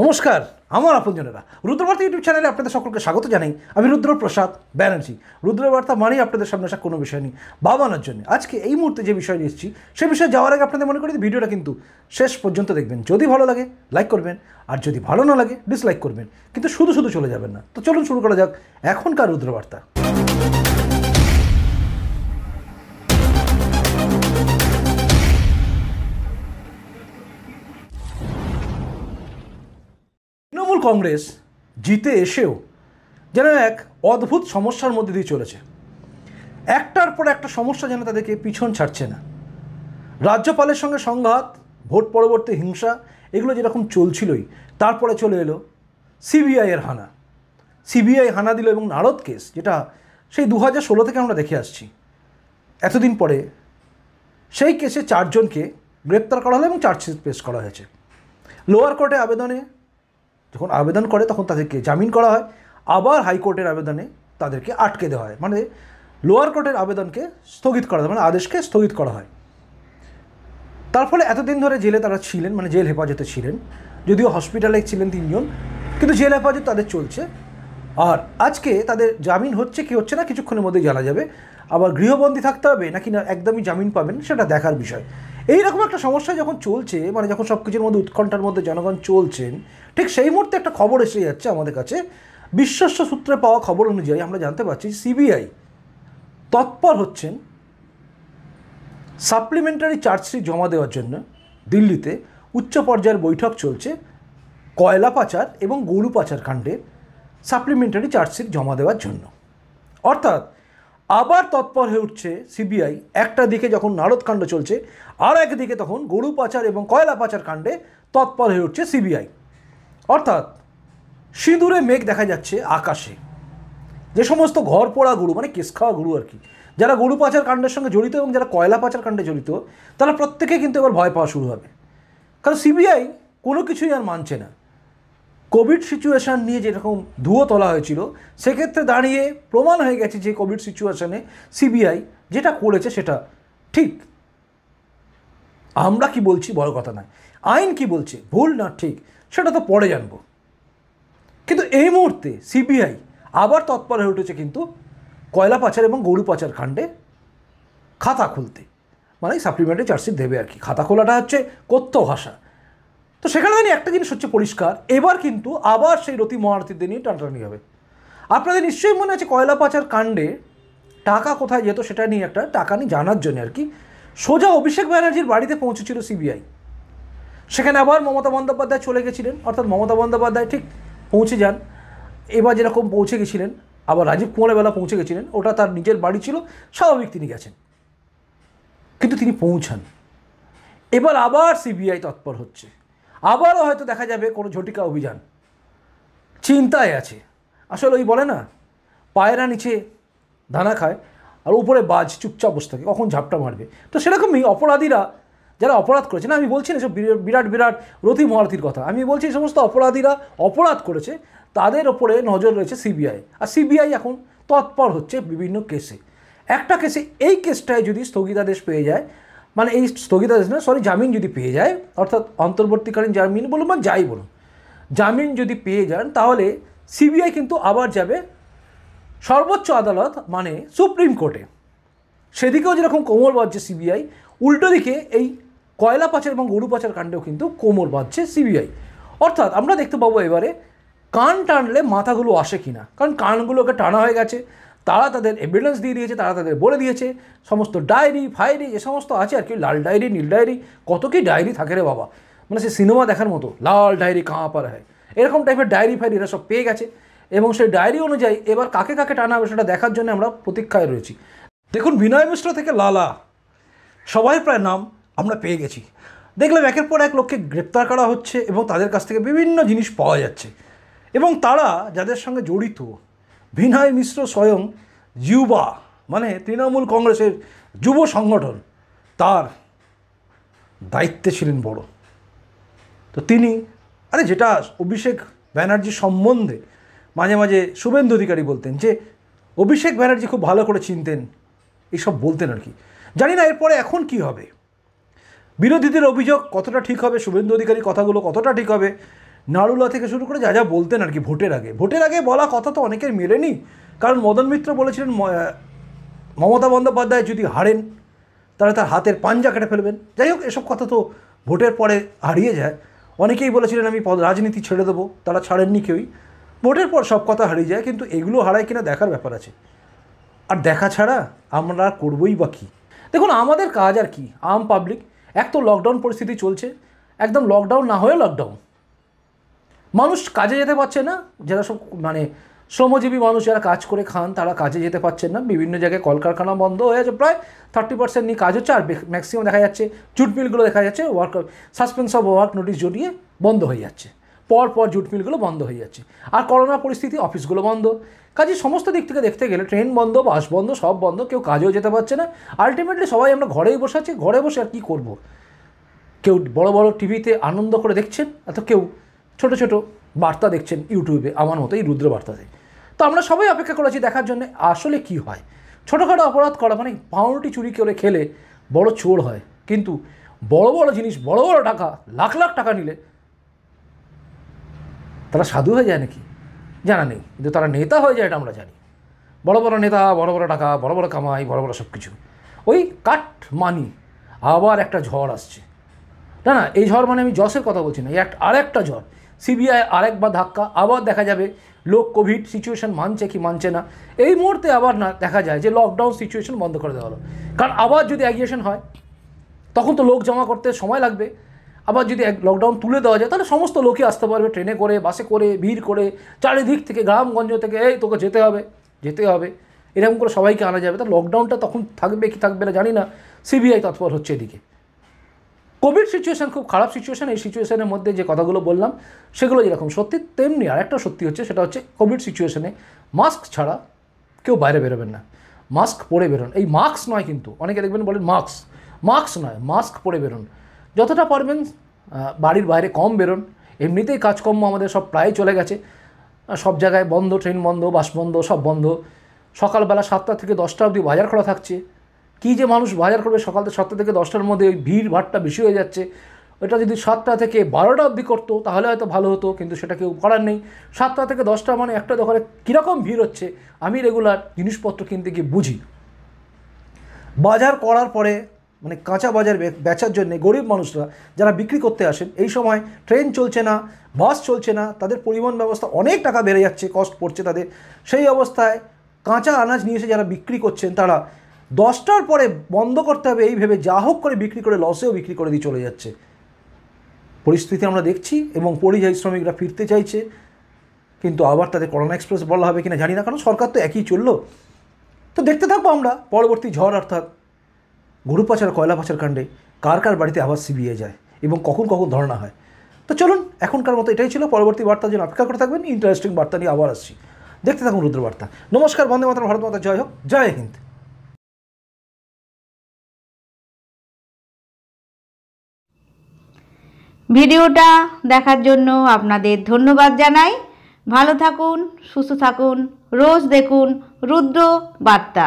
নমস্কার আমার আপনজনেরা রুদ্রবার্তা ইউটিউব চ্যানেলে আপনাদের সকলকে স্বাগত জানাই আমি রুদ্রপ্রসাদ ব্যানার্জি রুদ্রবার্তা মানেই আপনাদের সামনে আসা কোনো বিষয় নেই বাবানোর জন্য আজকে এই মুহূর্তে যে বিষয় নিয়ে এসেছি সে বিষয়ে যাওয়ার আগে আপনাদের মনে করি ভিডিওটা কিন্তু শেষ পর্যন্ত দেখবেন যদি ভালো লাগে লাইক করবেন আর যদি ভালো না লাগে ডিসলাইক করবেন কিন্তু শুধু শুধু চলে যাবেন না তো চলুন শুরু করা যাক এখনকার রুদ্রবার্তা কংগ্রেস জিতে এসেও যেন এক অদ্ভুত সমস্যার মধ্যে দিয়ে চলেছে একটার পর একটা সমস্যা যেন তাদেরকে পিছন ছাড়ছে না রাজ্যপালের সঙ্গে সংঘাত ভোট পরবর্তী হিংসা এগুলো যেরকম চলছিলই তারপরে চলে এলো সিবিআইয়ের হানা সিবিআই হানা দিল এবং নারদ কেস যেটা সেই দু হাজার ষোলো থেকে আমরা দেখে আসছি এতদিন পরে সেই কেসে চারজনকে গ্রেপ্তার করা হলো এবং চার্জশিট পেশ করা হয়েছে লোয়ার কোর্টে আবেদনে যখন আবেদন করে তখন তাদেরকে জামিন করা হয় আবার হাইকোর্টের আবেদনে তাদেরকে আটকে দেওয়া হয় মানে লোয়ার কোর্টের আবেদনকে স্থগিত করা হয় মানে আদেশকে স্থগিত করা হয় তার ফলে এতদিন ধরে জেলে তারা ছিলেন মানে জেল হেফাজতে ছিলেন যদিও হসপিটালে ছিলেন তিনজন কিন্তু জেল হেফাজত তাদের চলছে আর আজকে তাদের জামিন হচ্ছে কি হচ্ছে না কিছুক্ষণের মধ্যেই জানা যাবে আবার গৃহবন্দী থাকতে হবে নাকি না একদমই জামিন পাবেন সেটা দেখার বিষয় এইরকম একটা সমস্যা যখন চলছে মানে যখন সব কিছুর মধ্যে উৎকণ্ঠার মধ্যে জনগণ চলছেন ঠিক সেই মুহূর্তে একটা খবর এসে যাচ্ছে আমাদের কাছে বিশ্বস্ত সূত্রে পাওয়া খবর অনুযায়ী আমরা জানতে পারছি সিবিআই তৎপর হচ্ছেন সাপ্লিমেন্টারি চার্জশিট জমা দেওয়ার জন্য দিল্লিতে উচ্চ পর্যায়ের বৈঠক চলছে কয়লা পাচার এবং গরু পাচার কাণ্ডের সাপ্লিমেন্টারি চার্জশিট জমা দেওয়ার জন্য অর্থাৎ আবার তৎপর হয়ে উঠছে সিবিআই একটা দিকে যখন নারদকাণ্ড চলছে আর একদিকে তখন গরু পাচার এবং কয়লা পাচার কাণ্ডে তৎপর হয়ে উঠছে সিবিআই অর্থাৎ সিঁদুরে মেঘ দেখা যাচ্ছে আকাশে যে সমস্ত ঘর পোড়া গরু মানে কেস খাওয়া গরু আর কি যারা গরু পাচার কাণ্ডের সঙ্গে জড়িত এবং যারা কয়লা পাচার কাণ্ডে জড়িত তারা প্রত্যেকে কিন্তু এবার ভয় পাওয়া শুরু হবে কারণ সিবিআই কোনো কিছুই আর মানছে না কোভিড সিচুয়েশান নিয়ে যেরকম ধুয়ো তোলা হয়েছিল সেক্ষেত্রে দাঁড়িয়ে প্রমাণ হয়ে গেছে যে কোভিড সিচুয়েশানে সিবিআই যেটা করেছে সেটা ঠিক আমরা কি বলছি বড় কথা নয় আইন কি বলছে ভুল না ঠিক সেটা তো পরে জানব কিন্তু এই মুহূর্তে সিবিআই আবার তৎপর হয়ে উঠেছে কিন্তু কয়লা পাচার এবং গরু পাচার খান্ডে খাতা খুলতে মানে সাপ্লিমেন্টারি চার্জশিট দেবে আর কি খাতা খোলাটা হচ্ছে কথ্য ভাষা তো সেখানে জানি একটা জিনিস হচ্ছে পরিষ্কার এবার কিন্তু আবার সেই রতি মহারথীদের নিয়ে টানটানি হবে আপনাদের নিশ্চয়ই মনে আছে কয়লা পাচার কাণ্ডে টাকা কোথায় যেত সেটা নিয়ে একটা টাকা নিয়ে জানার জন্য আর কি সোজা অভিষেক ব্যানার্জির বাড়িতে পৌঁছেছিল সিবিআই সেখানে আবার মমতা বন্দ্যোপাধ্যায় চলে গেছিলেন অর্থাৎ মমতা বন্দ্যোপাধ্যায় ঠিক পৌঁছে যান এবার যেরকম পৌঁছে গেছিলেন আবার রাজীব বেলা পৌঁছে গেছিলেন ওটা তার নিজের বাড়ি ছিল স্বাভাবিক তিনি গেছেন কিন্তু তিনি পৌঁছান এবার আবার সিবিআই তৎপর হচ্ছে আবারও হয়তো দেখা যাবে কোনো ঝটিকা অভিযান চিন্তায় আছে আসলে ওই বলে না পায়রা নিচে দানা খায় আর উপরে বাজ চুপচাপ বসে থাকে কখন ঝাপটা মারবে তো সেরকমই অপরাধীরা যারা অপরাধ করেছে না আমি বলছি না সব বিরাট বিরাট রথি মহারথির কথা আমি বলছি এই সমস্ত অপরাধীরা অপরাধ করেছে তাদের ওপরে নজর রয়েছে সিবিআই আর সিবিআই এখন তৎপর হচ্ছে বিভিন্ন কেসে একটা কেসে এই কেসটায় যদি স্থগিতাদেশ পেয়ে যায় মানে এই স্থগিতাদেশ না সরি জামিন যদি পেয়ে যায় অর্থাৎ অন্তর্বর্তীকালীন জামিন বলুন বা যাই বলুন জামিন যদি পেয়ে যান তাহলে সিবিআই কিন্তু আবার যাবে সর্বোচ্চ আদালত মানে সুপ্রিম কোর্টে সেদিকেও যেরকম কোমর বাজছে সিবিআই উল্টো দিকে এই কয়লা পাচার এবং গরু পাচার কাণ্ডেও কিন্তু কোমর বাজছে সিবিআই অর্থাৎ আমরা দেখতে পাবো এবারে কান টানলে মাথাগুলো আসে কিনা কারণ কানগুলোকে টানা হয়ে গেছে তারা তাদের এভিডেন্স দিয়ে দিয়েছে তারা তাদের বলে দিয়েছে সমস্ত ডায়েরি ফায়েরি এ সমস্ত আছে আর কি লাল ডায়েরি নীল ডায়েরি কত কি ডায়েরি থাকে রে বাবা মানে সে সিনেমা দেখার মতো লাল ডায়েরি কাঁ পার হয় এরকম টাইপের ডায়েরি ফায়েরি এরা সব পেয়ে গেছে এবং সেই ডায়েরি অনুযায়ী এবার কাকে কাকে টানা হবে সেটা দেখার জন্য আমরা প্রতীক্ষায় রয়েছি দেখুন বিনয় মিশ্র থেকে লালা সবাই প্রায় নাম আমরা পেয়ে গেছি দেখলাম একের পর এক লোককে গ্রেপ্তার করা হচ্ছে এবং তাদের কাছ থেকে বিভিন্ন জিনিস পাওয়া যাচ্ছে এবং তারা যাদের সঙ্গে জড়িত বিনয় মিশ্র স্বয়ং যুবা মানে তৃণমূল কংগ্রেসের যুব সংগঠন তার দায়িত্বে ছিলেন বড় তো তিনি আরে যেটা অভিষেক ব্যানার্জি সম্বন্ধে মাঝে মাঝে শুভেন্দু অধিকারী বলতেন যে অভিষেক ব্যানার্জি খুব ভালো করে চিনতেন এসব বলতেন আর কি জানি না এরপরে এখন কি হবে বিরোধীদের অভিযোগ কতটা ঠিক হবে শুভেন্দু অধিকারী কথাগুলো কতটা ঠিক হবে নাড়ুলা থেকে শুরু করে যা যা বলতেন আর কি ভোটের আগে ভোটের আগে বলা কথা তো অনেকের মেলেনি কারণ মদন মিত্র বলেছিলেন মমতা বন্দ্যোপাধ্যায় যদি হারেন তাহলে তার হাতের পাঞ্জা কেটে ফেলবেন যাই হোক এসব কথা তো ভোটের পরে হারিয়ে যায় অনেকেই বলেছিলেন আমি রাজনীতি ছেড়ে দেবো তারা ছাড়েননি কেউই ভোটের পর সব কথা হারিয়ে যায় কিন্তু এগুলো হারায় কিনা দেখার ব্যাপার আছে আর দেখা ছাড়া আমরা করবই বা কী দেখুন আমাদের কাজ আর কি আম পাবলিক এক তো লকডাউন পরিস্থিতি চলছে একদম লকডাউন না হয়ে লকডাউন মানুষ কাজে যেতে পারছে না যারা সব মানে শ্রমজীবী মানুষ যারা কাজ করে খান তারা কাজে যেতে পারছেন না বিভিন্ন জায়গায় কলকারখানা বন্ধ হয়ে যাচ্ছে প্রায় থার্টি পার্সেন্ট নিয়ে কাজ হচ্ছে আর ম্যাক্সিমাম দেখা যাচ্ছে জুট মিলগুলো দেখা যাচ্ছে work suspension of work notice জড়িয়ে বন্ধ হয়ে যাচ্ছে পর পর জুট মিলগুলো বন্ধ হয়ে যাচ্ছে আর করোনা পরিস্থিতি অফিসগুলো বন্ধ কাজে সমস্ত দিক থেকে দেখতে গেলে ট্রেন বন্ধ বাস বন্ধ সব বন্ধ কেউ কাজেও যেতে পারছে না আলটিমেটলি সবাই আমরা ঘরেই বসে আছি ঘরে বসে আর কী করবো কেউ বড় বড় টিভিতে আনন্দ করে দেখছেন এত কেউ ছোট ছোট বার্তা দেখছেন ইউটিউবে আমার মতো এই রুদ্র বার্তাতে তো আমরা সবাই অপেক্ষা করেছি দেখার জন্য আসলে কি হয় ছোটোখাটো অপরাধ করা মানে পাউরুটি চুরি করে খেলে বড় চোর হয় কিন্তু বড় বড় জিনিস বড় বড় টাকা লাখ লাখ টাকা নিলে তারা সাধু হয়ে যায় নাকি জানা নেই কিন্তু তারা নেতা হয়ে যায় এটা আমরা জানি বড় বড় নেতা বড় বড় টাকা বড় বড় কামাই বড় বড় সব কিছু ওই কাট মানি আবার একটা ঝড় আসছে না না এই ঝড় মানে আমি জসের কথা বলছি না এক আর একটা ঝড় সিবিআই আরেকবার ধাক্কা আবার দেখা যাবে লোক কোভিড সিচুয়েশন মানছে কি মানছে না এই মুহূর্তে আবার না দেখা যায় যে লকডাউন সিচুয়েশন বন্ধ করে দেওয়া হলো কারণ আবার যদি অ্যাগিয়েশন হয় তখন তো লোক জমা করতে সময় লাগবে আবার যদি এক লকডাউন তুলে দেওয়া যায় তাহলে সমস্ত লোকই আসতে পারবে ট্রেনে করে বাসে করে ভিড় করে চারিদিক থেকে গ্রামগঞ্জ থেকে এই তোকে যেতে হবে যেতে হবে এরকম করে সবাইকে আনা যাবে তা লকডাউনটা তখন থাকবে কি থাকবে না জানি না সিবিআই তৎপর হচ্ছে এদিকে কোভিড সিচুয়েশান খুব খারাপ সিচুয়েশান এই সিচুয়েশানের মধ্যে যে কথাগুলো বললাম সেগুলো যেরকম সত্যি তেমনি আর একটা সত্যি হচ্ছে সেটা হচ্ছে কোভিড সিচুয়েশানে মাস্ক ছাড়া কেউ বাইরে বেরোবেন না মাস্ক পরে বেরোন এই মাস্ক নয় কিন্তু অনেকে দেখবেন বলেন মাস্ক মাস্ক নয় মাস্ক পরে বেরোন যতটা পারবেন বাড়ির বাইরে কম বেরোন এমনিতেই কাজকর্ম আমাদের সব প্রায় চলে গেছে সব জায়গায় বন্ধ ট্রেন বন্ধ বাস বন্ধ সব বন্ধ সকালবেলা সাতটা থেকে দশটা অবধি বাজার খোলা থাকছে কী যে মানুষ বাজার করবে সকাল থেকে সাতটা থেকে দশটার মধ্যে ওই ভিড় ভাড়টা বেশি হয়ে যাচ্ছে ওটা যদি সাতটা থেকে বারোটা অবধি করতো তাহলে হয়তো ভালো হতো কিন্তু সেটা কেউ করার নেই সাতটা থেকে দশটা মানে একটা দোকানে কীরকম ভিড় হচ্ছে আমি রেগুলার জিনিসপত্র কিনতে গিয়ে বুঝি বাজার করার পরে মানে কাঁচা বাজার বেচার জন্য গরিব মানুষরা যারা বিক্রি করতে আসেন এই সময় ট্রেন চলছে না বাস চলছে না তাদের পরিবহন ব্যবস্থা অনেক টাকা বেড়ে যাচ্ছে কষ্ট পড়ছে তাদের সেই অবস্থায় কাঁচা আনাজ নিয়ে এসে যারা বিক্রি করছেন তারা দশটার পরে বন্ধ করতে হবে এই ভেবে যা হোক করে বিক্রি করে লসেও বিক্রি করে দিয়ে চলে যাচ্ছে পরিস্থিতি আমরা দেখছি এবং পরিযায়ী শ্রমিকরা ফিরতে চাইছে কিন্তু আবার তাদের করোনা এক্সপ্রেস বলা হবে কিনা জানি না কারণ সরকার তো একই চললো তো দেখতে থাকবো আমরা পরবর্তী ঝড় অর্থাৎ গরু পাচার কয়লা পাচার কাণ্ডে কার কার বাড়িতে আবার সিবিআই যায় এবং কখন কখন ধর্ণা হয় তো চলুন এখনকার মতো এটাই ছিল পরবর্তী বার্তার জন্য অপেক্ষা করে থাকবেন ইন্টারেস্টিং বার্তা নিয়ে আবার আসছি দেখতে থাকুন রুদ্রবার্তা নমস্কার বন্দে মাতা ভারত মাতা জয় হোক জয় হিন্দ ভিডিওটা দেখার জন্য আপনাদের ধন্যবাদ জানাই ভালো থাকুন সুস্থ থাকুন রোজ দেখুন রুদ্র বার্তা